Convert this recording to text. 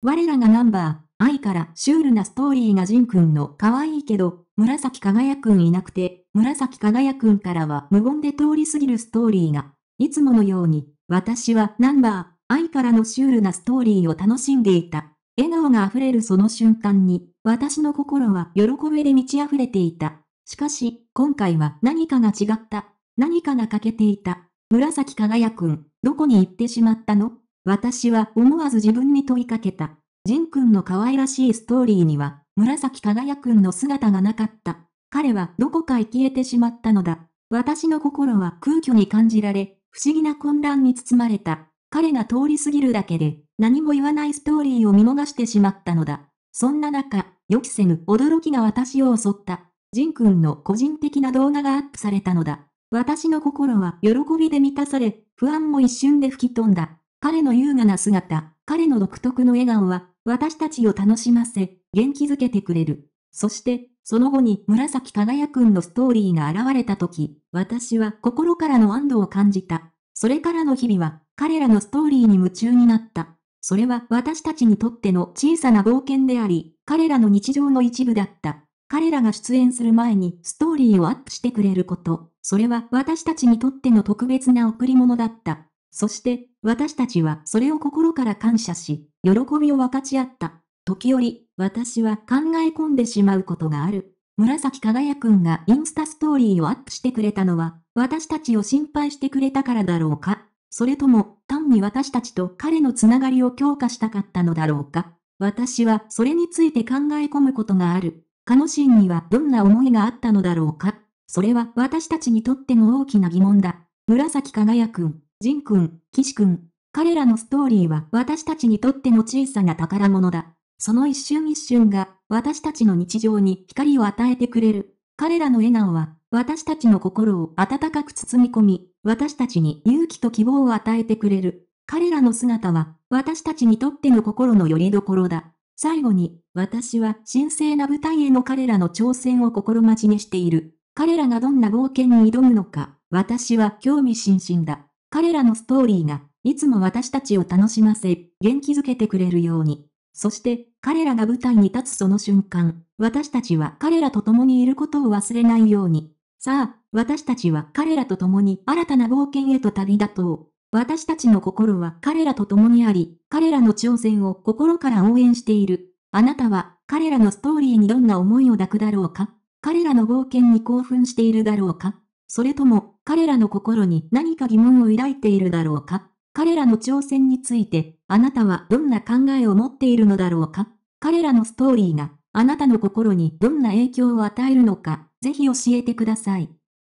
我らがナンバー、愛からシュールなストーリーがジン君の可愛いけど、紫輝くんいなくて、紫輝くんからは無言で通り過ぎるストーリーが、いつものように、私はナンバー、愛からのシュールなストーリーを楽しんでいた。笑顔が溢れるその瞬間に、私の心は喜びで満ち溢れていた。しかし、今回は何かが違った。何かが欠けていた。紫輝くん、どこに行ってしまったの私は思わず自分に問いかけた。ジン君の可愛らしいストーリーには、紫輝くんの姿がなかった。彼はどこかへ消えてしまったのだ。私の心は空虚に感じられ、不思議な混乱に包まれた。彼が通り過ぎるだけで、何も言わないストーリーを見逃してしまったのだ。そんな中、予期せぬ驚きが私を襲った。ジン君の個人的な動画がアップされたのだ。私の心は喜びで満たされ、不安も一瞬で吹き飛んだ。彼の優雅な姿、彼の独特の笑顔は、私たちを楽しませ、元気づけてくれる。そして、その後に紫輝くんのストーリーが現れた時、私は心からの安堵を感じた。それからの日々は、彼らのストーリーに夢中になった。それは私たちにとっての小さな冒険であり、彼らの日常の一部だった。彼らが出演する前にストーリーをアップしてくれること、それは私たちにとっての特別な贈り物だった。そして、私たちはそれを心から感謝し、喜びを分かち合った。時折、私は考え込んでしまうことがある。紫輝くんがインスタストーリーをアップしてくれたのは、私たちを心配してくれたからだろうかそれとも、単に私たちと彼のつながりを強化したかったのだろうか私はそれについて考え込むことがある。カノシンにはどんな思いがあったのだろうかそれは私たちにとっての大きな疑問だ。紫輝くん。ジン君、シ君、彼らのストーリーは私たちにとっての小さな宝物だ。その一瞬一瞬が私たちの日常に光を与えてくれる。彼らの笑顔は私たちの心を温かく包み込み、私たちに勇気と希望を与えてくれる。彼らの姿は私たちにとっての心の拠り所だ。最後に、私は神聖な舞台への彼らの挑戦を心待ちにしている。彼らがどんな冒険に挑むのか、私は興味津々だ。彼らのストーリーが、いつも私たちを楽しませ、元気づけてくれるように。そして、彼らが舞台に立つその瞬間、私たちは彼らと共にいることを忘れないように。さあ、私たちは彼らと共に新たな冒険へと旅立とう。私たちの心は彼らと共にあり、彼らの挑戦を心から応援している。あなたは彼らのストーリーにどんな思いを抱くだろうか彼らの冒険に興奮しているだろうかそれとも彼らの心に何か疑問を抱いているだろうか彼らの挑戦について、あなたはどんな考えを持っているのだろうか彼らのストーリーが、あなたの心にどんな影響を与えるのか、ぜひ教えてください。